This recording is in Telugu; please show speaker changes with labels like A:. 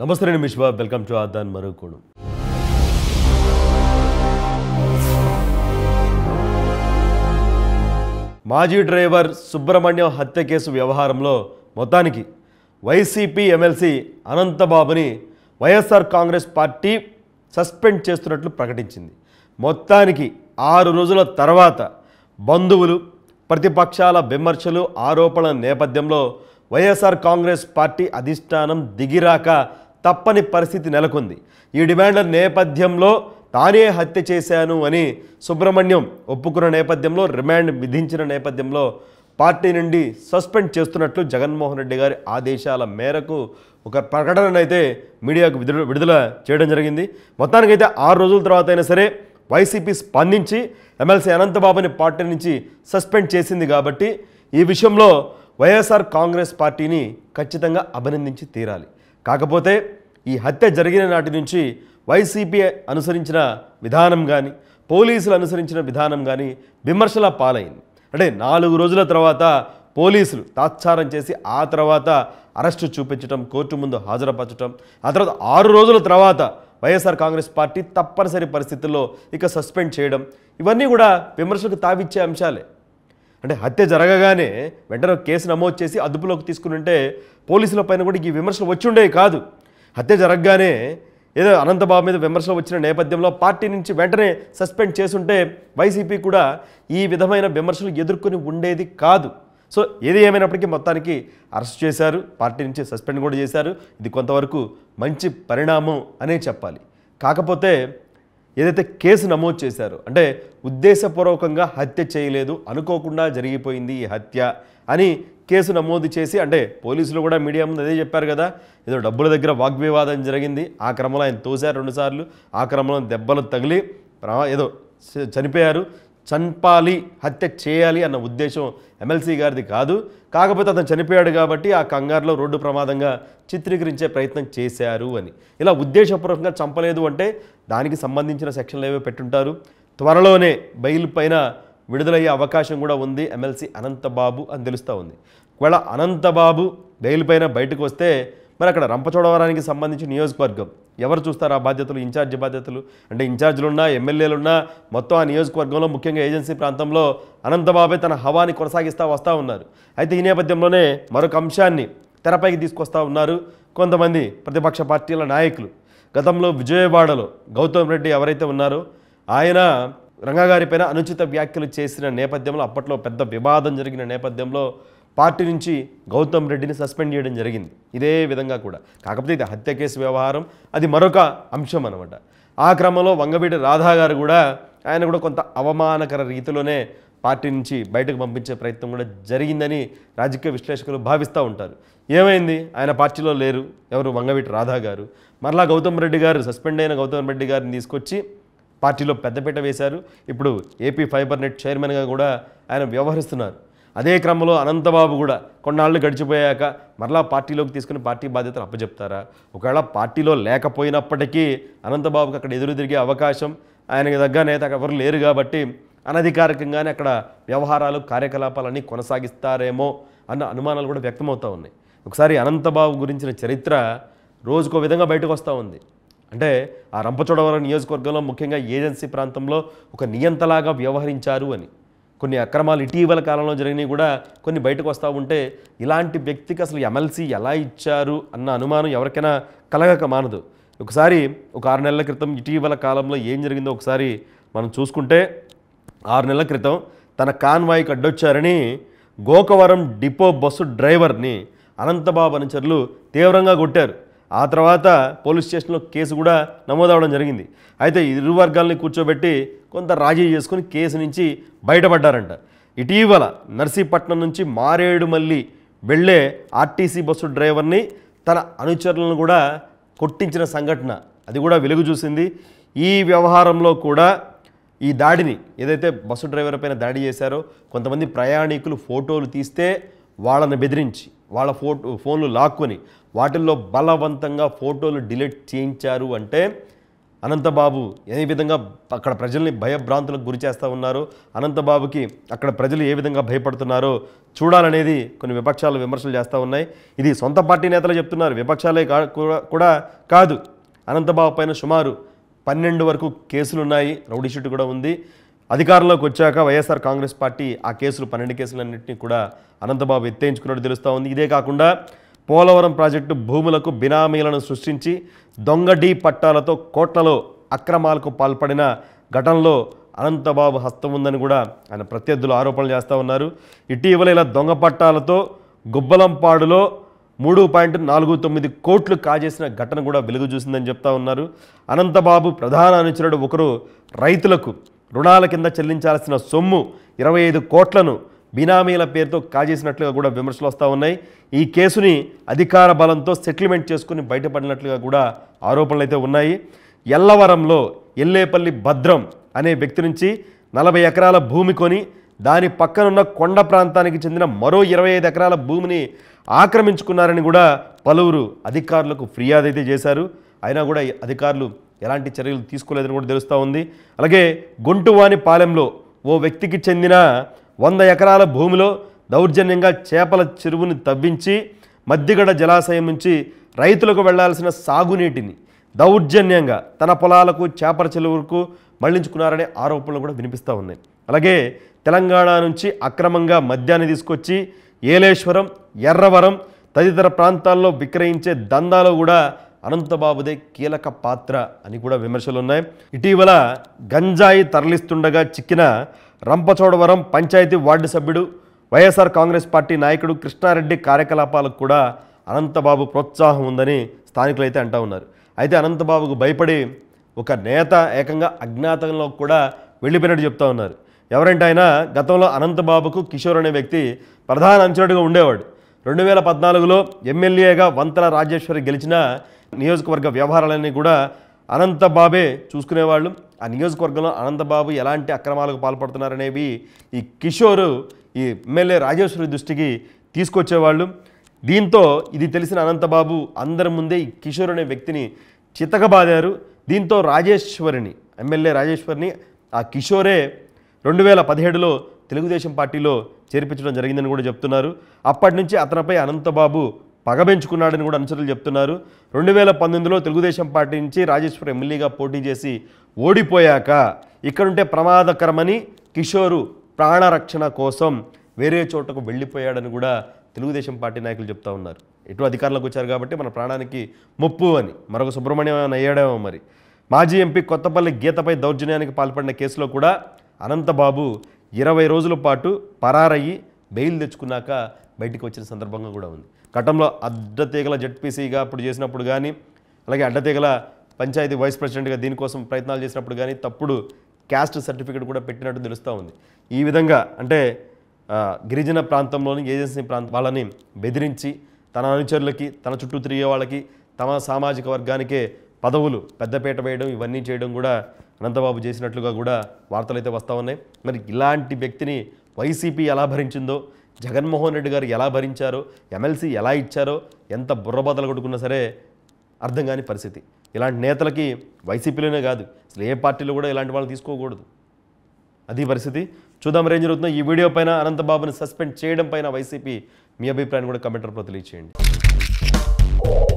A: నమస్తే నేను మిశ్వా వెల్కమ్ టు ఆదాన్ మరుకోడు మాజీ డ్రైవర్ సుబ్రహ్మణ్యం హత్య కేసు వ్యవహారంలో మొత్తానికి వైసీపీ ఎమ్మెల్సీ అనంతబాబుని వైఎస్ఆర్ కాంగ్రెస్ పార్టీ సస్పెండ్ చేస్తున్నట్లు ప్రకటించింది మొత్తానికి ఆరు రోజుల తర్వాత బంధువులు ప్రతిపక్షాల విమర్శలు ఆరోపణల నేపథ్యంలో వైఎస్ఆర్ కాంగ్రెస్ పార్టీ అధిష్టానం దిగిరాక తప్పని పరిస్థితి నెలకొంది ఈ డిమాండ్ల నేపథ్యంలో తానే హత్య చేశాను అని సుబ్రహ్మణ్యం ఒప్పుకున్న నేపథ్యంలో రిమాండ్ విధించిన నేపథ్యంలో పార్టీ నుండి సస్పెండ్ చేస్తున్నట్లు జగన్మోహన్ రెడ్డి గారి ఆదేశాల మేరకు ఒక అయితే మీడియాకు విడుదల విడుదల చేయడం జరిగింది మొత్తానికైతే ఆరు రోజుల తర్వాత అయినా సరే వైసీపీ స్పందించి ఎమ్మెల్సీ అనంతబాబుని పార్టీ నుంచి సస్పెండ్ చేసింది కాబట్టి ఈ విషయంలో వైఎస్ఆర్ కాంగ్రెస్ పార్టీని ఖచ్చితంగా అభినందించి తీరాలి కాకపోతే ఈ హత్య జరిగిన నాటి నుంచి వైసీపీ అనుసరించిన విధానం కానీ పోలీసులు అనుసరించిన విధానం కానీ విమర్శల పాలైంది అంటే నాలుగు రోజుల తర్వాత పోలీసులు తాత్సారం చేసి ఆ తర్వాత అరెస్టు చూపించడం కోర్టు ముందు హాజరుపరచడం ఆ తర్వాత ఆరు రోజుల తర్వాత వైఎస్ఆర్ కాంగ్రెస్ పార్టీ తప్పనిసరి పరిస్థితుల్లో ఇక సస్పెండ్ చేయడం ఇవన్నీ కూడా విమర్శలకు తావిచ్చే అంశాలే అంటే హత్య జరగగానే వెంటనే కేసు నమోదు చేసి అదుపులోకి తీసుకునింటే పోలీసుల పైన కూడా ఈ విమర్శలు వచ్చి ఉండేవి కాదు హత్య జరగగానే ఏదో అనంతబాబు మీద విమర్శలు వచ్చిన నేపథ్యంలో పార్టీ నుంచి వెంటనే సస్పెండ్ చేసుంటే వైసీపీ కూడా ఈ విధమైన విమర్శలు ఎదుర్కొని ఉండేది కాదు సో ఏది ఏమైనప్పటికీ మొత్తానికి అరెస్ట్ చేశారు పార్టీ నుంచి సస్పెండ్ కూడా చేశారు ఇది కొంతవరకు మంచి పరిణామం అనే చెప్పాలి కాకపోతే ఏదైతే కేసు నమోదు చేశారు అంటే ఉద్దేశపూర్వకంగా హత్య చేయలేదు అనుకోకుండా జరిగిపోయింది ఈ హత్య అని కేసు నమోదు చేసి అంటే పోలీసులు కూడా మీడియా ముందు అదే చెప్పారు కదా ఏదో డబ్బుల దగ్గర వాగ్వివాదం జరిగింది ఆ క్రమంలో ఆయన తోశారు రెండుసార్లు ఆ క్రమంలో దెబ్బలు తగిలి ఏదో చనిపోయారు చంపాలి హత్య చేయాలి అన్న ఉద్దేశం ఎమ్మెల్సీ గారిది కాదు కాకపోతే అతను చనిపోయాడు కాబట్టి ఆ కంగారులో రోడ్డు ప్రమాదంగా చిత్రీకరించే ప్రయత్నం చేశారు అని ఇలా ఉద్దేశపూర్వకంగా చంపలేదు అంటే దానికి సంబంధించిన సెక్షన్లు ఏవో పెట్టుంటారు త్వరలోనే బెయిల్ పైన విడుదలయ్యే అవకాశం కూడా ఉంది ఎమ్మెల్సీ అనంతబాబు అని తెలుస్తూ ఉంది ఒకవేళ అనంతబాబు బెయిల్ పైన బయటకు వస్తే మరి అక్కడ రంపచోడవరానికి సంబంధించి నియోజకవర్గం ఎవరు చూస్తారు ఆ బాధ్యతలు ఇన్ఛార్జ్ బాధ్యతలు అంటే ఇన్ఛార్జీలు ఎమ్మెల్యేలు ఉన్నా మొత్తం ఆ నియోజకవర్గంలో ముఖ్యంగా ఏజెన్సీ ప్రాంతంలో అనంతబాబే తన హవాని కొనసాగిస్తూ వస్తూ ఉన్నారు అయితే ఈ నేపథ్యంలోనే మరొక అంశాన్ని తెరపైకి తీసుకొస్తూ ఉన్నారు కొంతమంది ప్రతిపక్ష పార్టీల నాయకులు గతంలో విజయవాడలో గౌతమ్ రెడ్డి ఎవరైతే ఉన్నారో ఆయన రంగగారి పైన అనుచిత వ్యాఖ్యలు చేసిన నేపథ్యంలో అప్పట్లో పెద్ద వివాదం జరిగిన నేపథ్యంలో పార్టీ నుంచి గౌతమ్ రెడ్డిని సస్పెండ్ చేయడం జరిగింది ఇదే విధంగా కూడా కాకపోతే ఇది హత్య కేసు వ్యవహారం అది మరొక అంశం అనమాట ఆ క్రమంలో వంగవీటి రాధా గారు కూడా ఆయన కూడా కొంత అవమానకర రీతిలోనే పార్టీ నుంచి బయటకు పంపించే ప్రయత్నం కూడా జరిగిందని రాజకీయ విశ్లేషకులు భావిస్తూ ఉంటారు ఏమైంది ఆయన పార్టీలో లేరు ఎవరు వంగవీటి రాధా గారు మరలా గౌతమ్ రెడ్డి గారు సస్పెండ్ అయిన గౌతమ్ రెడ్డి గారిని తీసుకొచ్చి పార్టీలో పెద్దపీట వేశారు ఇప్పుడు ఏపీ ఫైబర్ నెట్ చైర్మన్గా కూడా ఆయన వ్యవహరిస్తున్నారు అదే క్రమంలో అనంతబాబు కూడా కొన్నాళ్ళు గడిచిపోయాక మరలా పార్టీలోకి తీసుకుని పార్టీ బాధ్యతలు అప్పచెప్తారా ఒకవేళ పార్టీలో లేకపోయినప్పటికీ అనంతబాబుకి అక్కడ ఎదురుదిరిగే అవకాశం ఆయనకి తగ్గ నేత ఎవరు లేరు కాబట్టి అనధికారికంగానే అక్కడ వ్యవహారాలు కార్యకలాపాలన్నీ కొనసాగిస్తారేమో అన్న అనుమానాలు కూడా వ్యక్తమవుతూ ఉన్నాయి ఒకసారి అనంతబాబు గురించిన చరిత్ర రోజుకో విధంగా బయటకు వస్తూ ఉంది అంటే ఆ రంపచోడవరం నియోజకవర్గంలో ముఖ్యంగా ఏజెన్సీ ప్రాంతంలో ఒక నియంతలాగా వ్యవహరించారు అని కొన్ని అక్రమాలు ఇటీవల కాలంలో జరిగినవి కూడా కొన్ని బయటకు వస్తూ ఉంటే ఇలాంటి వ్యక్తికి అసలు ఎమ్మెల్సీ ఎలా ఇచ్చారు అన్న అనుమానం ఎవరికైనా కలగక మానదు ఒకసారి ఒక ఆరు నెలల క్రితం ఇటీవల కాలంలో ఏం జరిగిందో ఒకసారి మనం చూసుకుంటే ఆరు నెలల క్రితం తన కాన్వాయికి అడ్డొచ్చారని గోకవరం డిపో బస్సు డ్రైవర్ని అనంతబాబు అనుచరులు తీవ్రంగా కొట్టారు ఆ తర్వాత పోలీస్ స్టేషన్లో కేసు కూడా నమోదవడం జరిగింది అయితే ఇరు వర్గాల్ని కూర్చోబెట్టి కొంత రాజీ చేసుకుని కేసు నుంచి బయటపడ్డారంట ఇటీవల నర్సీపట్నం నుంచి మారేడుమల్లి వెళ్ళే ఆర్టీసీ బస్సు డ్రైవర్ని తన అనుచరులను కూడా కొట్టించిన సంఘటన అది కూడా వెలుగు చూసింది ఈ వ్యవహారంలో కూడా ఈ దాడిని ఏదైతే బస్సు డ్రైవర్ పైన దాడి చేశారో కొంతమంది ప్రయాణికులు ఫోటోలు తీస్తే వాళ్ళని బెదిరించి వాళ్ళ ఫోటో ఫోన్లు లాక్కొని వాటిల్లో బలవంతంగా ఫోటోలు డిలీట్ చేయించారు అంటే అనంతబాబు ఏ విధంగా అక్కడ ప్రజల్ని భయభ్రాంతులకు గురి చేస్తూ ఉన్నారు అనంతబాబుకి అక్కడ ప్రజలు ఏ విధంగా భయపడుతున్నారో చూడాలనేది కొన్ని విపక్షాలు విమర్శలు చేస్తూ ఉన్నాయి ఇది సొంత పార్టీ నేతలు చెప్తున్నారు విపక్షాలే కూడా కాదు అనంతబాబు పైన సుమారు పన్నెండు వరకు కేసులు ఉన్నాయి రౌడీ షీట్ కూడా ఉంది అధికారంలోకి వచ్చాక వైఎస్ఆర్ కాంగ్రెస్ పార్టీ ఆ కేసులు పన్నెండు కేసులన్నింటినీ కూడా అనంతబాబు ఎత్తేయించుకున్నట్టు తెలుస్తూ ఉంది ఇదే కాకుండా పోలవరం ప్రాజెక్టు భూములకు బినామీలను సృష్టించి దొంగ డీ పట్టాలతో కోట్లలో అక్రమాలకు పాల్పడిన ఘటనలో అనంతబాబు హస్తం ఉందని కూడా ఆయన ప్రత్యర్థులు ఆరోపణలు చేస్తూ ఉన్నారు ఇటీవల ఇలా దొంగ పట్టాలతో గుబ్బలంపాడులో మూడు పాయింట్ నాలుగు తొమ్మిది కోట్లు కాజేసిన ఘటన కూడా వెలుగు చూసిందని చెప్తా ఉన్నారు అనంతబాబు ప్రధాన అనుచరుడు ఒకరు రైతులకు రుణాల కింద చెల్లించాల్సిన సొమ్ము ఇరవై ఐదు కోట్లను బినామీల పేరుతో కాజేసినట్లుగా కూడా విమర్శలు వస్తూ ఉన్నాయి ఈ కేసుని అధికార బలంతో సెటిల్మెంట్ చేసుకుని బయటపడినట్లుగా కూడా ఆరోపణలు అయితే ఉన్నాయి ఎల్లవరంలో ఎల్లేపల్లి భద్రం అనే వ్యక్తి నుంచి నలభై ఎకరాల భూమి కొని దాని పక్కనున్న కొండ ప్రాంతానికి చెందిన మరో ఇరవై ఐదు ఎకరాల భూమిని ఆక్రమించుకున్నారని కూడా పలువురు అధికారులకు ఫిర్యాదు అయితే చేశారు అయినా కూడా అధికారులు ఎలాంటి చర్యలు తీసుకోలేదని కూడా తెలుస్తూ ఉంది అలాగే గుంటువాని పాలెంలో ఓ వ్యక్తికి చెందిన వంద ఎకరాల భూమిలో దౌర్జన్యంగా చేపల చెరువుని తవ్వించి మద్దిగడ జలాశయం నుంచి రైతులకు వెళ్లాల్సిన సాగునీటిని దౌర్జన్యంగా తన పొలాలకు చేపల చెరువులకు మళ్లించుకున్నారనే ఆరోపణలు కూడా వినిపిస్తూ ఉన్నాయి అలాగే తెలంగాణ నుంచి అక్రమంగా మద్యాన్ని తీసుకొచ్చి ఏలేశ్వరం ఎర్రవరం తదితర ప్రాంతాల్లో విక్రయించే దందాలు కూడా అనంతబాబుదే కీలక పాత్ర అని కూడా విమర్శలు ఉన్నాయి ఇటీవల గంజాయి తరలిస్తుండగా చిక్కిన రంపచోడవరం పంచాయతీ వార్డు సభ్యుడు వైఎస్ఆర్ కాంగ్రెస్ పార్టీ నాయకుడు కృష్ణారెడ్డి కార్యకలాపాలకు కూడా అనంతబాబు ప్రోత్సాహం ఉందని స్థానికులు అయితే అంటూ ఉన్నారు అయితే అనంతబాబుకు భయపడి ఒక నేత ఏకంగా అజ్ఞాతంలో కూడా వెళ్ళిపోయినట్టు చెప్తా ఉన్నారు ఎవరంటే ఆయన గతంలో అనంతబాబుకు కిషోర్ అనే వ్యక్తి ప్రధాన అంచనటుగా ఉండేవాడు రెండు వేల పద్నాలుగులో ఎమ్మెల్యేగా వంతల రాజేశ్వరి గెలిచిన నియోజకవర్గ వ్యవహారాలన్నీ కూడా అనంతబాబే చూసుకునేవాళ్ళు ఆ నియోజకవర్గంలో అనంతబాబు ఎలాంటి అక్రమాలకు పాల్పడుతున్నారనేవి ఈ కిషోర్ ఈ ఎమ్మెల్యే రాజేశ్వరి దృష్టికి తీసుకొచ్చేవాళ్ళు దీంతో ఇది తెలిసిన అనంతబాబు అందరి ముందే ఈ కిషోర్ అనే వ్యక్తిని చితకబాదారు దీంతో రాజేశ్వరిని ఎమ్మెల్యే రాజేశ్వరిని ఆ కిషోరే రెండు వేల పదిహేడులో తెలుగుదేశం పార్టీలో చేర్పించడం జరిగిందని కూడా చెప్తున్నారు అప్పటి నుంచి అతనిపై అనంతబాబు పగబెంచుకున్నాడని కూడా అనుచరులు చెప్తున్నారు రెండు వేల పంతొమ్మిదిలో తెలుగుదేశం పార్టీ నుంచి రాజేశ్వర్ ఎమ్మెల్యేగా పోటీ చేసి ఓడిపోయాక ఇక్కడుంటే ప్రమాదకరమని కిషోరు ప్రాణరక్షణ కోసం వేరే చోటకు వెళ్ళిపోయాడని కూడా తెలుగుదేశం పార్టీ నాయకులు చెప్తా ఉన్నారు ఎటు అధికారంలోకి వచ్చారు కాబట్టి మన ప్రాణానికి ముప్పు అని మరొక సుబ్రహ్మణ్యం అయ్యాడేమో మరి మాజీ ఎంపీ కొత్తపల్లి గీతపై దౌర్జన్యానికి పాల్పడిన కేసులో కూడా అనంతబాబు ఇరవై రోజుల పాటు పరారయ్యి బెయిల్ తెచ్చుకున్నాక బయటకు వచ్చిన సందర్భంగా కూడా ఉంది గతంలో అడ్డతీగల జెడ్పీసీగా అప్పుడు చేసినప్పుడు కానీ అలాగే అడ్డతీగల పంచాయతీ వైస్ ప్రెసిడెంట్గా దీనికోసం ప్రయత్నాలు చేసినప్పుడు కానీ తప్పుడు క్యాస్ట్ సర్టిఫికేట్ కూడా పెట్టినట్టు తెలుస్తూ ఉంది ఈ విధంగా అంటే గిరిజన ప్రాంతంలోని ఏజెన్సీ ప్రాంత వాళ్ళని బెదిరించి తన అనుచరులకి తన చుట్టూ తిరిగే వాళ్ళకి తమ సామాజిక వర్గానికే పదవులు పెద్దపేట వేయడం ఇవన్నీ చేయడం కూడా అనంతబాబు చేసినట్లుగా కూడా వార్తలు అయితే వస్తూ ఉన్నాయి మరి ఇలాంటి వ్యక్తిని వైసీపీ ఎలా భరించిందో జగన్మోహన్ రెడ్డి గారు ఎలా భరించారో ఎమ్మెల్సీ ఎలా ఇచ్చారో ఎంత బుర్రబదలు కొట్టుకున్నా సరే అర్థం కాని పరిస్థితి ఇలాంటి నేతలకి వైసీపీలోనే కాదు అసలు ఏ పార్టీలో కూడా ఇలాంటి వాళ్ళని తీసుకోకూడదు అది పరిస్థితి చూద్దాం రేంజ్ జరుగుతుందో ఈ వీడియో పైన అనంతబాబుని సస్పెండ్ చేయడం పైన వైసీపీ మీ అభిప్రాయాన్ని కూడా కమెంటర్ ప్రతిలో చేయండి